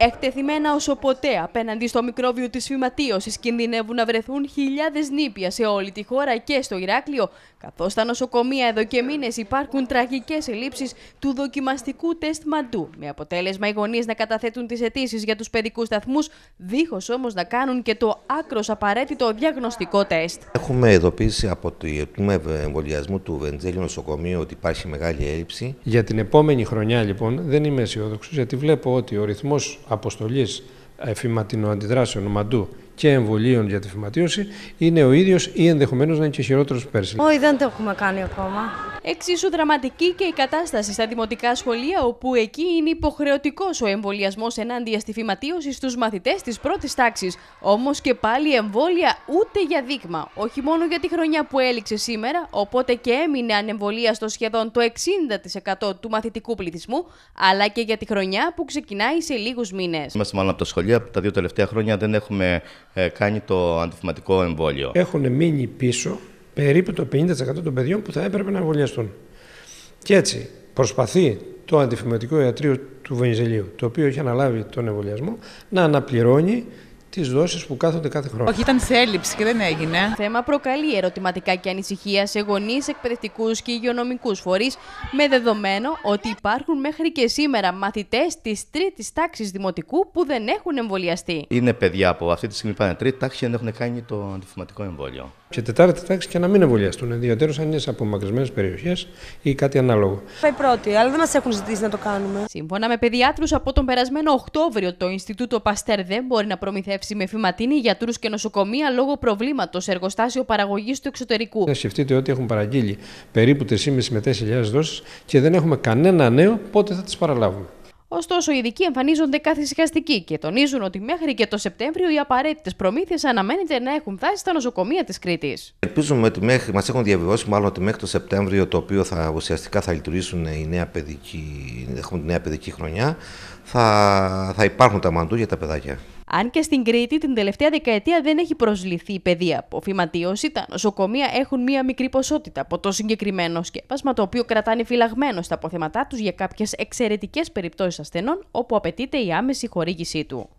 Εκτεθειμένα όσο ποτέ απέναντι στο μικρόβιο της φυματίωσης κινδυνεύουν να βρεθούν χιλιάδες νήπια σε όλη τη χώρα και στο Ηράκλειο, καθώς στα νοσοκομεία εδώ και μήνες υπάρχουν τραγικές ελλείψεις του δοκιμαστικού τεστ μαντού, με αποτέλεσμα οι γονείς να καταθέτουν τις αιτήσεις για τους παιδικούς σταθμούς, δίχως όμως να κάνουν και το άκρος απαραίτητο διαγνωστικό τεστ. Έχουμε ειδοποίηση από το εμβολιασμό του Βεντζέλη νοσοκομείου ότι υπάρχει μεγάλη έλλειψη. Για την επόμενη χρονιά λοιπόν δεν είμαι αισιόδοξος γιατί βλέπω ότι ο ρυθμός αποστολής ε, αντιδράσεων μαντού και εμβολίων για τη φυματίωση είναι ο ίδιος ή ενδεχομένως να είναι και χειρότερος πέρσι. Όχι, δεν το έχουμε κάνει ακόμα. Εξίσου δραματική και η κατάσταση στα δημοτικά σχολεία, όπου εκεί είναι υποχρεωτικός ο εμβολιασμός ενάντια στη φυματίωση στους μαθητές της πρώτης τάξης. Όμως και πάλι εμβόλια ούτε για δείγμα. Όχι μόνο για τη χρονιά που έληξε σήμερα, οπότε και έμεινε ανεμβολία στο σχεδόν το 60% του μαθητικού πληθυσμού, αλλά και για τη χρονιά που ξεκινάει σε λίγους μήνες. Είμαστε μάλλον από τα σχολεία που τα δύο τελευταία χρόνια δεν έχουμε ε, κάνει το αντιφυματικό εμβόλιο. Έχουν μείνει πίσω περίπου το 50% των παιδιών που θα έπρεπε να εμβολιαστούν. Και έτσι προσπαθεί το αντιφημετικό ιατρείο του Βενιζελίου, το οποίο έχει αναλάβει τον εμβολιασμό, να αναπληρώνει τις δόσεις που κάθονται κάθε χρόνο. Όχι, ήταν σε έλλειψη και δεν έγινε. Θέμα προκαλεί ερωτηματικά και ανησυχία σε γονείς, εκπαιδευτικούς και υγειονομικούς φορείς, με δεδομένο ότι υπάρχουν μέχρι και σήμερα μαθητές της τρίτης τάξης δημοτικού που δεν έχουν εμβολιαστεί. Είναι παιδιά που αυτή τη στιγμή πάνε τρίτη τάξη και δεν έχουν κάνει το αντιφηματικό εμβόλιο. Και τετάρτη τάξη και να μην εμβολιαστούν, ιδιαίτερως αν είναι σε απομακρυσμένες περιοχές ή κάτι ανάλογο. Πάει πρώτη, αλλά δεν μας έχουν ζητήσει να το κάνουμε. Σύμφωνα με παιδιάτρους, από τον περασμένο Οκτώβριο, το Ινστιτούτο Παστέρ δεν μπορεί να προμηθεύσει με φηματίνη γιατρούς και νοσοκομεία λόγω προβλήματος εργοστάσιο παραγωγής του εξωτερικού. σκεφτείτε ότι έχουν παραγγείλει περίπου 3.5 με 4.000 δόσεις και δεν έχουμε κανένα νέο πότε θα τις παραλάβουμε. Ωστόσο, οι ειδικοί εμφανίζονται καθησυχαστικοί και τονίζουν ότι μέχρι και το Σεπτέμβριο οι απαραίτητες προμήθειες αναμένεται να έχουν φτάσει στα νοσοκομεία της Κρήτης. Ελπίζουμε ότι μέχρι, μας έχουν διαβεβαιώσει μάλλον ότι μέχρι το Σεπτέμβριο, το οποίο θα, ουσιαστικά θα λειτουργήσουν η νέα παιδική, έχουμε τη νέα παιδική χρονιά, θα, θα υπάρχουν τα μαντού για τα παιδάκια. Αν και στην Κρήτη την τελευταία δεκαετία δεν έχει προσληθεί η παιδεία από φυματίωση, τα νοσοκομεία έχουν μία μικρή ποσότητα από το συγκεκριμένο σκέπασμα, το οποίο κρατάνε φυλαγμένο στα αποθέματά τους για κάποιες εξαιρετικές περιπτώσεις ασθενών όπου απαιτείται η άμεση χορήγησή του.